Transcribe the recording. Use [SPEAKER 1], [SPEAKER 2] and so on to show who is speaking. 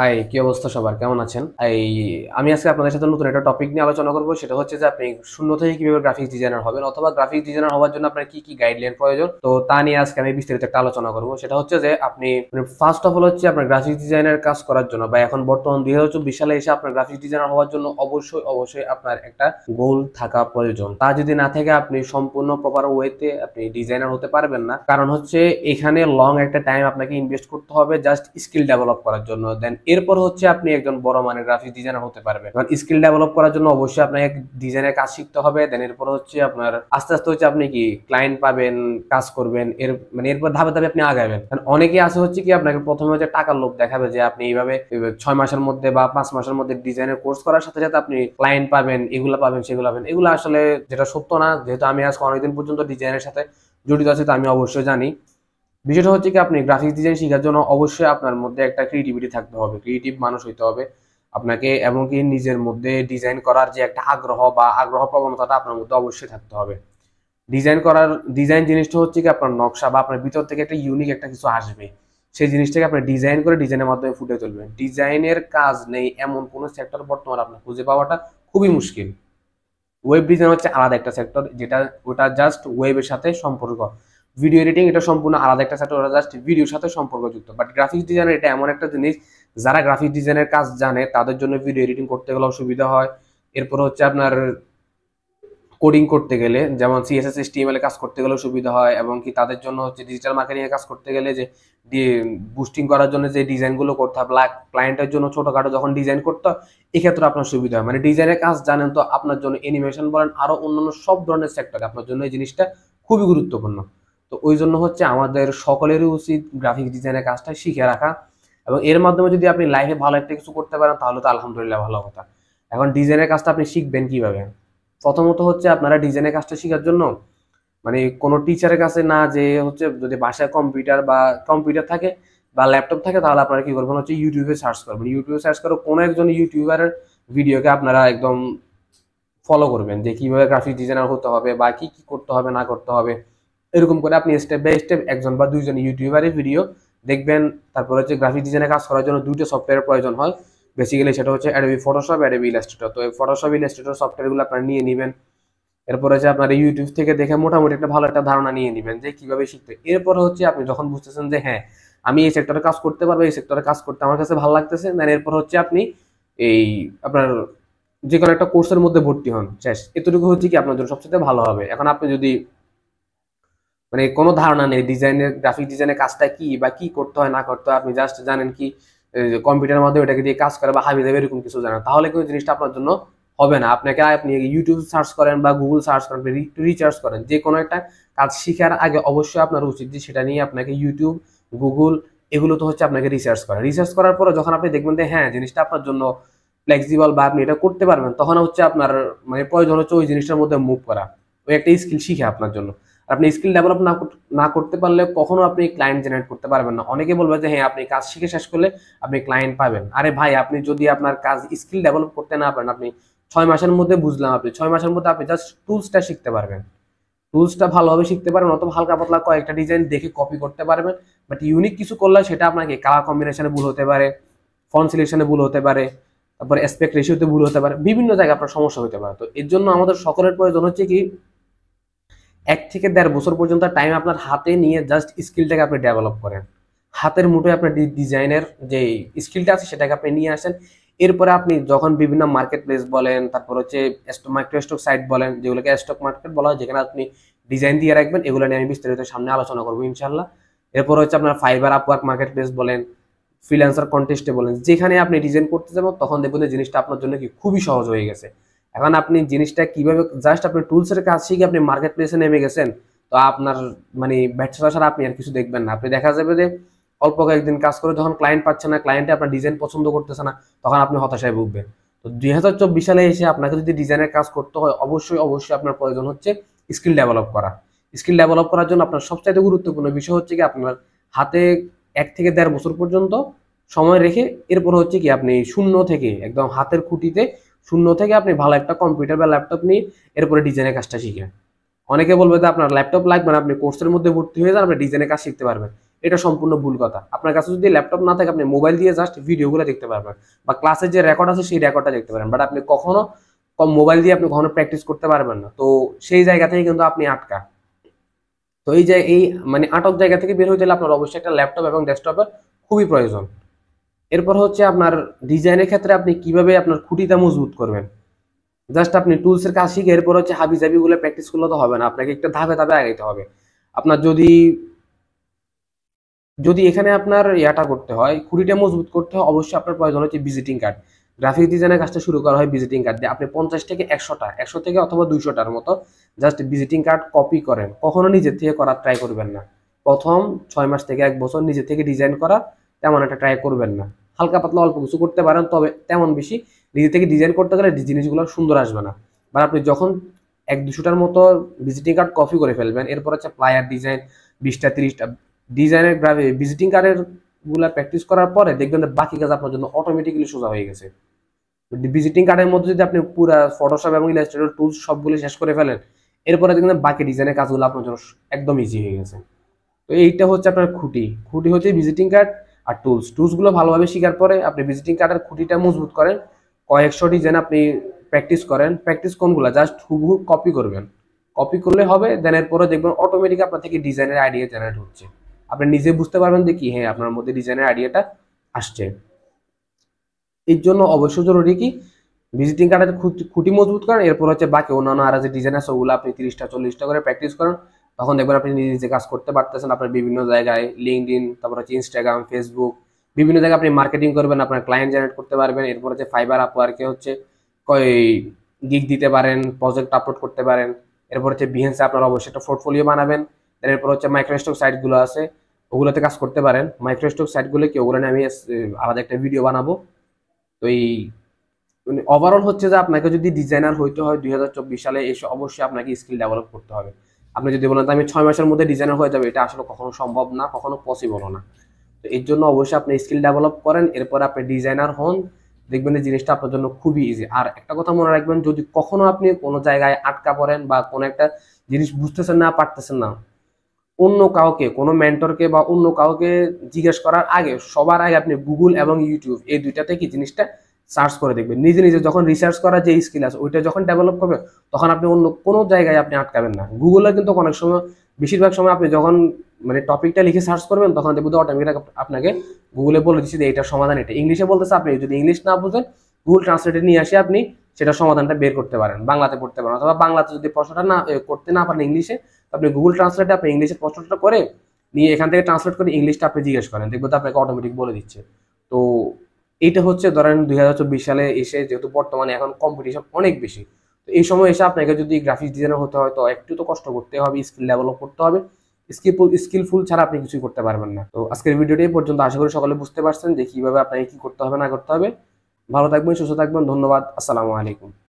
[SPEAKER 1] high কি অবস্থা সবার কেমন আছেন এই আমি আজকে আপনাদের সাথে নতুন একটা টপিক নিয়ে আলোচনা করবো সেটা হচ্ছে যে আপনি শূন্য থেকে কিভাবে গ্রাফিক্স ডিজাইনার হবেন অথবা গ্রাফিক্স ডিজাইনার হওয়ার জন্য আপনার কি কি গাইডলাইন প্রয়োজন তো তা নিয়ে আজকে আমি বিস্তারিত একটা আলোচনা করবো সেটা হচ্ছে যে আপনি ফার্স্ট অফ অল হচ্ছে আপনার গ্রাফিক্স ডিজাইনের কাজ করার জন্য বা এখন বর্তমান দুই হাজার সালে এসে আপনার গ্রাফিক্স ডিজাইনার হওয়ার জন্য অবশ্যই অবশ্যই আপনার একটা গোল থাকা প্রয়োজন তা যদি না থাকে আপনি সম্পূর্ণ প্রপার ওয়েতে আপনি ডিজাইনার হতে পারবেন না কারণ হচ্ছে এখানে লং একটা টাইম আপনাকে ইনভেস্ট করতে হবে জাস্ট স্কিল ডেভেলপ করার জন্য দেন এরপর হচ্ছে আপনি একজন বড় মানের গ্রাফিক ডিজাইনার হতে পারবেন কারণ স্কিল ডেভেলপ করার জন্য অবশ্যই আপনাকে ডিজাইনের কাজ শিখতে হবে দেন এরপর হচ্ছে আপনার আস্তে আস্তে হচ্ছে আপনি কি ক্লায়েন্ট পাবেন কাজ করবেন এর মানে এরপর ধাপে ধাপে আপনি আগাবেন কারণ অনেকে আছে হচ্ছে কি আপনাকে প্রথমে হচ্ছে টাকার লোভ দেখাবে যে আপনি এইভাবে ছয় মাসের মধ্যে বা পাঁচ মাসের মধ্যে ডিজাইনের কোর্স করার সাথে সাথে আপনি ক্লায়েন্ট পাবেন এগুলো পাবেন সেগুলো পাবেন এগুলো আসলে যেটা সত্য না যেহেতু আমি আজকে অনেকদিন পর্যন্ত ডিজাইনের সাথে জড়িত আছে তো আমি অবশ্যই জানি বিষয়টা হচ্ছে কি আপনি গ্রাফিক্স ডিজাইন শেখার জন্য অবশ্যই আপনার মধ্যে একটা ক্রিয়েটিভিটি থাকতে হবে ক্রিয়েটিভ মানুষ হইতে হবে আপনাকে এমনকি নিজের মধ্যে ডিজাইন করার যে একটা আগ্রহ বা আগ্রহ প্রবণতাটা আপনার মধ্যে অবশ্যই থাকতে হবে ডিজাইন করার ডিজাইন জিনিসটা হচ্ছে কি আপনার নকশা বা আপনার ভিতর থেকে একটা ইউনিক একটা কিছু আসবে সেই জিনিসটাকে আপনি ডিজাইন করে ডিজাইনের মাধ্যমে ফুটে তুলবেন ডিজাইনের কাজ নেই এমন কোনো সেক্টর বর্তমানে আপনার খুঁজে পাওয়াটা খুবই মুশকিল ওয়েব ডিজাইন হচ্ছে আলাদা একটা সেক্টর যেটা ওটা জাস্ট ওয়েবের সাথে সম্পর্ক ভিডিও এডিটিং এটা সম্পূর্ণ আলাদা একটা সেক্টর ওরা জাস্ট ভিডিওর সাথে সম্পর্কযুক্ত বাট গ্রাফিক্স ডিজাইনার এটা এমন একটা জিনিস যারা গ্রাফিক্স ডিজাইনের কাজ জানে তাদের জন্য ভিডিও এডিটিং করতে গেলে অসুবিধা হয় এরপর হচ্ছে আপনার কোডিং করতে গেলে যেমন সিএসএস এসটিএমএল কাজ করতে গেলে সুবিধা হয় এবং কি তাদের জন্য হচ্ছে ডিজিটাল মার্কেটিংয়ে কাজ করতে গেলে যে বুস্টিং করার জন্য যে ডিজাইনগুলো করতে হয় ব্ল্যাক ক্লায়েন্টের জন্য ছোটোখাটো যখন ডিজাইন করতে হয় এক্ষেত্রে আপনার সুবিধা হয় মানে ডিজাইনের কাজ জানেন তো আপনার জন্য অ্যানিমেশন বলেন আরও অন্যান্য সব ধরনের সেক্টরে আপনার জন্য এই জিনিসটা খুবই গুরুত্বপূর্ণ তো ওই জন্য হচ্ছে আমাদের সকলেরই উচিত গ্রাফিক ডিজাইনের কাজটা শিখে রাখা এবং এর মাধ্যমে যদি আপনি লাইফে ভালো একটা কিছু করতে পারেন তাহলে তো আলহামদুলিল্লাহ ভালো কথা এখন ডিজাইনের কাজটা আপনি শিখবেন কিভাবে প্রথমত হচ্ছে আপনারা ডিজাইনের কাজটা শেখার জন্য মানে কোনো টিচারের কাছে না যে হচ্ছে যদি বাসায় কম্পিউটার বা কম্পিউটার থাকে বা ল্যাপটপ থাকে তাহলে আপনারা কি করবেন হচ্ছে ইউটিউবে সার্চ করবেন ইউটিউবে সার্চ করে কোনো একজন ইউটিউবারের ভিডিওকে আপনারা একদম ফলো করবেন যে কীভাবে গ্রাফিক ডিজাইনার হতে হবে বা কী কী করতে হবে না করতে হবে এরকম করে আপনি স্টেপ বাই স্টেপ একজন বা দুইজন ইউটিউবারের ভিডিও দেখবেন তারপর হচ্ছে গ্রাফিক ডিজাইনে কাজ করার জন্য দুইটা সফটওয়্যার প্রয়োজন হয় বেসিক্যালি সেটা হচ্ছে অ্যাডবি ফটোশপ অ্যাডবি ইলাস্ট্রেটর তো এই ফটোশপ ইলাস্ট্রেটর সফটওয়্যারগুলো আপনারা নিয়ে নেবেন এরপর হচ্ছে আপনারা ইউটিউব থেকে দেখে মোটামুটি একটা ভালো একটা ধারণা নিয়ে নেবেন যে কীভাবে শিখতে এরপর হচ্ছে আপনি যখন বুঝতেছেন যে হ্যাঁ আমি এই সেক্টরে কাজ করতে পারবো এই সেক্টরে কাজ করতে আমার কাছে ভালো লাগতেছে দেন এরপর হচ্ছে আপনি এই আপনার যে কোনো একটা কোর্সের মধ্যে ভর্তি হন শেষ এতটুকু হচ্ছে কি আপনার জন্য সবচেয়ে ভালো হবে এখন আপনি যদি মানে কোনো ধারণা নেই ডিজাইনের গ্রাফিক ডিজাইনের কাজটা কি বা কি করতে হয় না করতে হয় আপনি জাস্ট জানেন কি কম্পিউটারের মাধ্যমে ওটাকে দিয়ে কাজ করে বা হাবি দেবে এরকম কিছু জানেন তাহলে কিন্তু জিনিসটা আপনার জন্য হবে না আপনাকে আপনি ইউটিউব সার্চ করেন বা গুগল সার্চ করেন রিচার্জ করেন যে কোনো একটা কাজ শেখার আগে অবশ্যই আপনার উচিত যে সেটা নিয়ে আপনাকে ইউটিউব গুগল এগুলো তো হচ্ছে আপনাকে রিসার্চ করা রিসার্চ করার পরে যখন আপনি দেখবেন যে হ্যাঁ জিনিসটা আপনার জন্য ফ্লেক্সিবল বা আপনি এটা করতে পারবেন তখন হচ্ছে আপনার মানে প্রয়োজন হচ্ছে ওই জিনিসটার মধ্যে মুভ করা ওই একটা স্কিল শিখে আপনার জন্য আপনি স্কিল ডেভেলপ না না করতে পারলে কখনো আপনি ক্লায়েন্ট জেনারেট করতে পারবেন না অনেকে বলবে যে হ্যাঁ আপনি কাজ শিখে শেষ করলে আপনি ক্লায়েন্ট পাবেন আরে ভাই আপনি যদি আপনার কাজ স্কিল ডেভেলপ করতে না পারেন আপনি ছয় মাসের মধ্যে বুঝলাম আপনি ছয় মাসের মধ্যে আপনি জাস্ট টুলসটা শিখতে পারবেন টুলসটা ভালোভাবে শিখতে পারবেন অত হালকা পাতলা কয়েকটা ডিজাইন দেখে কপি করতে পারবেন বাট ইউনিক কিছু করলে সেটা আপনাকে কালার কম্বিনেশনে ভুল হতে পারে ফন্ট সিলেকশনে ভুল হতে পারে তারপরে অ্যাসপেক্ট রেশিওতে ভুল হতে পারে বিভিন্ন জায়গায় আপনার সমস্যা হতে পারে তো এর জন্য আমাদের সকলের প্রয়োজন হচ্ছে কি এক থেকে দেড় বছর পর্যন্ত টাইম আপনার হাতে নিয়ে জাস্ট স্কিলটাকে আপনি ডেভেলপ করেন হাতের মুঠোয় আপনার ডিজাইনের যে স্কিলটা আছে সেটাকে আপনি নিয়ে আসেন এরপরে আপনি যখন বিভিন্ন মার্কেট প্লেস বলেন তারপর হচ্ছে মাইক্রো স্টক সাইট বলেন যেগুলোকে স্টক মার্কেট বলা হয় যেখানে আপনি ডিজাইন দিয়ে রাখবেন এগুলো নিয়ে আমি বিস্তারিত সামনে আলোচনা করবো ইনশাল্লাহ এরপর হচ্ছে আপনার ফাইবার আপওয়ার্ক মার্কেট প্লেস বলেন ফ্রিল্যান্সার কন্টেস্টে বলেন যেখানে আপনি ডিজাইন করতে যাবেন তখন দেখবেন জিনিসটা আপনার জন্য কি খুবই সহজ হয়ে গেছে এখন আপনি জিনিসটা কিভাবে জাস্ট আপনি টুলসের কাজ শিখে আপনি মার্কেট প্লেসে নেমে গেছেন তো আপনার মানে ব্যর্থতা ছাড়া আপনি আর কিছু দেখবেন না আপনি দেখা যাবে যে অল্প কয়েকদিন কাজ করে যখন ক্লায়েন্ট পাচ্ছে না ক্লায়েন্টে আপনার ডিজাইন পছন্দ করতেছে না তখন আপনি হতাশায় ভুগবেন তো দুই হাজার চব্বিশ সালে এসে আপনাকে যদি ডিজাইনের কাজ করতে হয় অবশ্যই অবশ্যই আপনার প্রয়োজন হচ্ছে স্কিল ডেভেলপ করা স্কিল ডেভেলপ করার জন্য আপনার সবচাইতে গুরুত্বপূর্ণ বিষয় হচ্ছে কি আপনার হাতে এক থেকে দেড় বছর পর্যন্ত সময় রেখে এরপর হচ্ছে কি আপনি শূন্য থেকে একদম হাতের খুঁটিতে শূন্য থেকে আপনি ভালো একটা কম্পিউটার বা ল্যাপটপ নিয়ে এরপরে ডিজাইনের কাজটা শিখেন অনেকে বলবে যে আপনার ল্যাপটপ লাগবে না আপনি কোর্সের মধ্যে ভর্তি হয়ে যান আপনি ডিজাইনের কাজ শিখতে পারবেন এটা সম্পূর্ণ ভুল কথা আপনার কাছে যদি ল্যাপটপ না থাকে আপনি মোবাইল দিয়ে জাস্ট ভিডিওগুলো দেখতে পারবেন বা ক্লাসের যে রেকর্ড আছে সেই রেকর্ডটা দেখতে পারেন বাট আপনি কখনো কম মোবাইল দিয়ে আপনি কখনো প্র্যাকটিস করতে পারবেন না তো সেই জায়গা থেকে কিন্তু আপনি আটকা তো এই যে এই মানে আটক জায়গা থেকে বের হয়ে গেলে আপনার অবশ্যই একটা ল্যাপটপ এবং ডেস্কটপের খুবই প্রয়োজন এরপর হচ্ছে আপনার ডিজাইনের ক্ষেত্রে আপনি কিভাবে আপনার খুঁটিটা মজবুত করবেন জাস্ট আপনি টুলসের কাজ শিখে এরপর হচ্ছে হাবি জাবিগুলো প্র্যাকটিস করলে তো হবে না আপনাকে একটা ধাপে ধাপে আগাইতে হবে আপনার যদি যদি এখানে আপনার ইয়াটা করতে হয় খুঁটিটা মজবুত করতে হয় অবশ্যই আপনার প্রয়োজন হচ্ছে ভিজিটিং কার্ড গ্রাফিক ডিজাইনের কাজটা শুরু করা হয় ভিজিটিং কার্ড দিয়ে আপনি পঞ্চাশ থেকে একশোটা একশো থেকে অথবা দুইশোটার মতো জাস্ট ভিজিটিং কার্ড কপি করেন কখনো নিজের থেকে করার ট্রাই করবেন না প্রথম ছয় মাস থেকে এক বছর নিজে থেকে ডিজাইন করা তেমন একটা ট্রাই করবেন না হালকা পাতলা অল্প কিছু করতে পারেন তবে তেমন বেশি নিজে থেকে ডিজাইন করতে গেলে জিনিসগুলো সুন্দর আসবে না বা আপনি যখন এক দুশোটার মতো ভিজিটিং কার্ড কপি করে ফেলবেন এরপর হচ্ছে প্লায়ার ডিজাইন বিশটা তিরিশটা ডিজাইনের গ্রাফে ভিজিটিং কার্ডের গুলা প্র্যাকটিস করার পরে দেখবেন বাকি কাজ আপনার জন্য অটোমেটিক্যালি সোজা হয়ে গেছে ভিজিটিং কার্ডের মধ্যে যদি আপনি পুরো ফটোশপ এবং ইলাস্ট্রেটর টুলস সবগুলো শেষ করে ফেলেন এরপরে দেখবেন বাকি ডিজাইনের কাজগুলো আপনার জন্য একদম ইজি হয়ে গেছে তো এইটা হচ্ছে আপনার খুঁটি খুঁটি হচ্ছে ভিজিটিং কার্ড আর টুলস টুলসগুলো ভালোভাবে শেখার পরে আপনি ভিজিটিং কার্ডের খুঁটিটা মজবুত করেন কয়েকশো ডিজাইন আপনি প্র্যাকটিস করেন প্র্যাকটিস কোনগুলো জাস্ট হুবহু কপি করবেন কপি করলে হবে দেন এরপরে দেখবেন অটোমেটিক আপনার থেকে ডিজাইনের আইডিয়া জেনারেট হচ্ছে আপনি নিজে বুঝতে পারবেন যে কি হ্যাঁ আপনার মধ্যে ডিজাইনের আইডিয়াটা আসছে এর জন্য অবশ্যই জরুরি কি ভিজিটিং কার্ডের খুঁটি মজবুত করেন এরপর হচ্ছে বাকি অন্যান্য আর যে ডিজাইন আছে ওগুলো আপনি তিরিশটা চল্লিশটা করে প্র্যাকটিস করেন তখন দেখবেন আপনি নিজে নিজে কাজ করতে পারতেছেন আপনার বিভিন্ন জায়গায় লিঙ্কড ইন তারপর হচ্ছে ইনস্টাগ্রাম ফেসবুক বিভিন্ন জায়গায় আপনি মার্কেটিং করবেন আপনার ক্লায়েন্ট জেনারেট করতে পারবেন এরপর হচ্ছে ফাইবার আপওয়ার্কে হচ্ছে গিক দিতে পারেন প্রজেক্ট আপলোড করতে পারেন এরপর হচ্ছে বিহেন্সে আপনার অবশ্যই একটা পোর্টফোলিও বানাবেন এরপর হচ্ছে মাইক্রোস্টক সাইটগুলো আছে ওগুলোতে কাজ করতে পারেন মাইক্রোস্টক সাইটগুলো কি ওগুলো নিয়ে আমি আলাদা একটা ভিডিও বানাবো তো এই মানে ওভারঅল হচ্ছে যে আপনাকে যদি ডিজাইনার হইতে হয় দুই সালে এসে অবশ্যই আপনাকে স্কিল ডেভেলপ করতে হবে আপনি যদি বলেন আমি ছয় মাসের মধ্যে ডিজাইনার হয়ে যাবে এটা আসলে কখনো সম্ভব না কখনো পসিবলও না তো এর জন্য অবশ্যই আপনি স্কিল ডেভেলপ করেন এরপর আপনি ডিজাইনার হন দেখবেন এই জিনিসটা আপনার জন্য খুবই ইজি আর একটা কথা মনে রাখবেন যদি কখনো আপনি কোনো জায়গায় আটকা পড়েন বা কোনো একটা জিনিস বুঝতেছেন না পারতেছেন না অন্য কাউকে কোনো মেন্টরকে বা অন্য কাউকে জিজ্ঞেস করার আগে সবার আগে আপনি গুগল এবং ইউটিউব এই দুইটাতে কি জিনিসটা সার্চ করে দেখবেন নিজে নিজে যখন রিসার্চ করার যে স্কিল আছে ওইটা যখন ডেভেলপ করবে তখন আপনি অন্য কোনো জায়গায় আপনি আটকাবেন না গুগলে কিন্তু অনেক সময় বেশিরভাগ সময় আপনি যখন মানে টপিকটা লিখে সার্চ করবেন তখন দেখবো অটোমেটিক আপনাকে গুগলে বলে দিচ্ছে যে এটা সমাধান এটা ইংলিশে বলতেছে আপনি যদি ইংলিশ না বুঝেন গুগল ট্রান্সলেটে নিয়ে আসে আপনি সেটা সমাধানটা বের করতে পারেন বাংলাতে পড়তে পারেন অথবা বাংলাতে যদি প্রশ্নটা না করতে না পারেন ইংলিশে আপনি গুগল ট্রান্সলেটে আপনি ইংলিশে প্রশ্নটা করে নিয়ে এখান থেকে ট্রান্সলেট করে ইংলিশটা আপনি জিজ্ঞেস করেন দেখবো তো আপনাকে অটোমেটিক বলে দিচ্ছে তো এটা হচ্ছে ধরেন দুই সালে এসে যেহেতু বর্তমানে এখন কম্পিটিশন অনেক বেশি তো এই সময় এসে আপনাকে যদি গ্রাফিক্স ডিজাইনার হতে হয় তো একটু তো কষ্ট করতে হবে স্কিল ডেভেলপ করতে হবে স্কিলফুল স্কিলফুল ছাড়া আপনি কিছুই করতে পারবেন না তো আজকের ভিডিওটি পর্যন্ত আশা করি সকলে বুঝতে পারছেন যে কীভাবে আপনাকে কী করতে হবে না করতে হবে ভালো থাকবেন সুস্থ থাকবেন ধন্যবাদ আসসালামু আলাইকুম